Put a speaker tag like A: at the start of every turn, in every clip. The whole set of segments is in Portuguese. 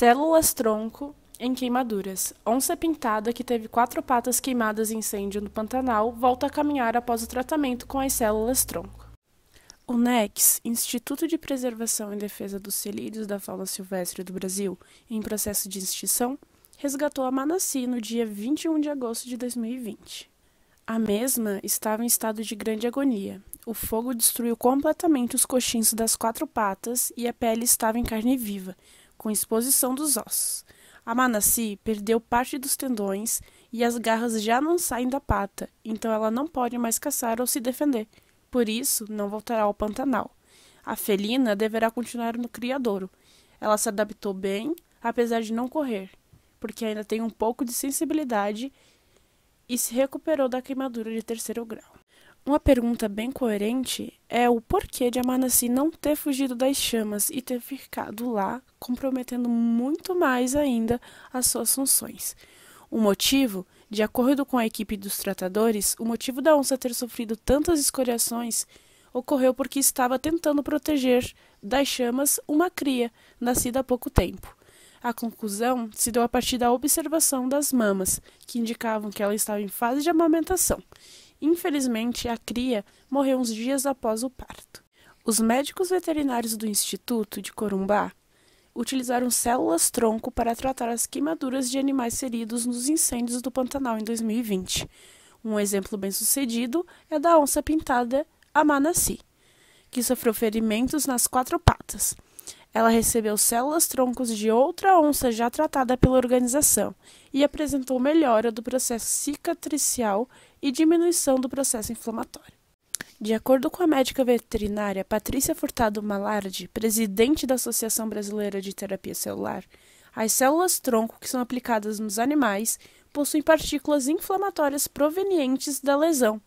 A: Células-tronco em queimaduras. Onça pintada que teve quatro patas queimadas em incêndio no Pantanal volta a caminhar após o tratamento com as células-tronco. O NEX, Instituto de Preservação e Defesa dos Celídeos da Fauna Silvestre do Brasil, em processo de extinção, resgatou a Manassi no dia 21 de agosto de 2020. A mesma estava em estado de grande agonia. O fogo destruiu completamente os coxins das quatro patas e a pele estava em carne viva, com exposição dos ossos. A Manassi perdeu parte dos tendões e as garras já não saem da pata, então ela não pode mais caçar ou se defender. Por isso, não voltará ao Pantanal. A felina deverá continuar no criadouro. Ela se adaptou bem, apesar de não correr, porque ainda tem um pouco de sensibilidade e se recuperou da queimadura de terceiro grau. Uma pergunta bem coerente é o porquê de Amanassi não ter fugido das chamas e ter ficado lá, comprometendo muito mais ainda as suas funções. O motivo, de acordo com a equipe dos tratadores, o motivo da onça ter sofrido tantas escoriações ocorreu porque estava tentando proteger das chamas uma cria nascida há pouco tempo. A conclusão se deu a partir da observação das mamas, que indicavam que ela estava em fase de amamentação, Infelizmente, a cria morreu uns dias após o parto. Os médicos veterinários do Instituto de Corumbá utilizaram células tronco para tratar as queimaduras de animais feridos nos incêndios do Pantanal em 2020. Um exemplo bem sucedido é da onça pintada amanasi que sofreu ferimentos nas quatro patas. Ela recebeu células-troncos de outra onça já tratada pela organização e apresentou melhora do processo cicatricial e diminuição do processo inflamatório. De acordo com a médica veterinária Patrícia Furtado Malardi, presidente da Associação Brasileira de Terapia Celular, as células-tronco que são aplicadas nos animais possuem partículas inflamatórias provenientes da lesão,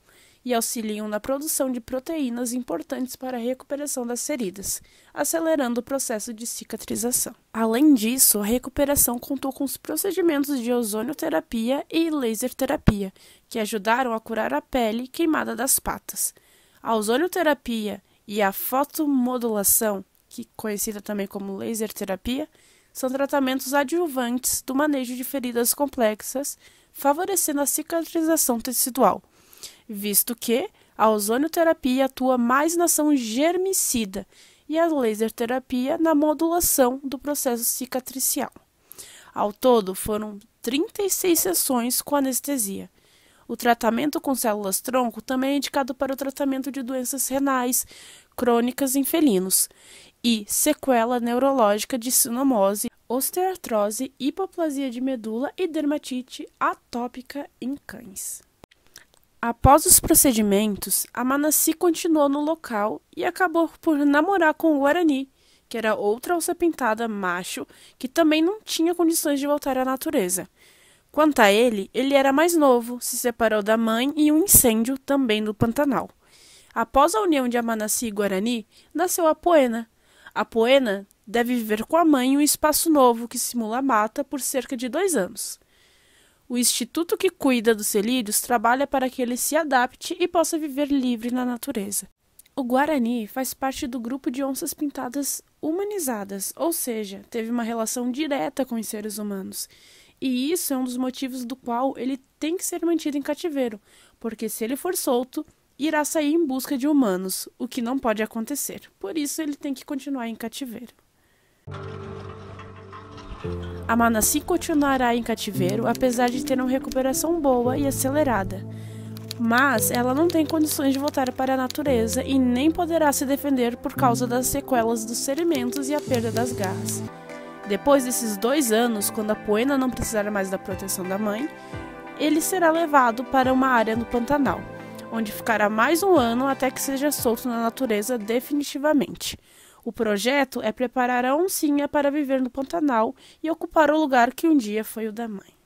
A: e auxiliam na produção de proteínas importantes para a recuperação das feridas, acelerando o processo de cicatrização. Além disso, a recuperação contou com os procedimentos de ozonioterapia e laser terapia, que ajudaram a curar a pele queimada das patas. A ozonioterapia e a fotomodulação, que conhecida também como laser terapia, são tratamentos adjuvantes do manejo de feridas complexas, favorecendo a cicatrização tecidual visto que a ozonioterapia atua mais na ação germicida e a laser terapia na modulação do processo cicatricial. Ao todo, foram 36 sessões com anestesia. O tratamento com células tronco também é indicado para o tratamento de doenças renais crônicas em felinos e sequela neurológica de sinomose, osteoartrose, hipoplasia de medula e dermatite atópica em cães. Após os procedimentos, Amanassi continuou no local e acabou por namorar com o Guarani, que era outra alça pintada macho que também não tinha condições de voltar à natureza. Quanto a ele, ele era mais novo, se separou da mãe e um incêndio também no Pantanal. Após a união de Amanassi e Guarani, nasceu a Poena. A Poena deve viver com a mãe em um espaço novo que simula mata por cerca de dois anos. O instituto que cuida dos celídeos trabalha para que ele se adapte e possa viver livre na natureza. O Guarani faz parte do grupo de onças pintadas humanizadas, ou seja, teve uma relação direta com os seres humanos. E isso é um dos motivos do qual ele tem que ser mantido em cativeiro, porque se ele for solto, irá sair em busca de humanos, o que não pode acontecer. Por isso ele tem que continuar em cativeiro. A Amanassi continuará em cativeiro, apesar de ter uma recuperação boa e acelerada. Mas ela não tem condições de voltar para a natureza e nem poderá se defender por causa das sequelas dos ferimentos e a perda das garras. Depois desses dois anos, quando a poena não precisar mais da proteção da mãe, ele será levado para uma área no Pantanal, onde ficará mais um ano até que seja solto na natureza definitivamente. O projeto é preparar a oncinha para viver no Pantanal e ocupar o lugar que um dia foi o da mãe.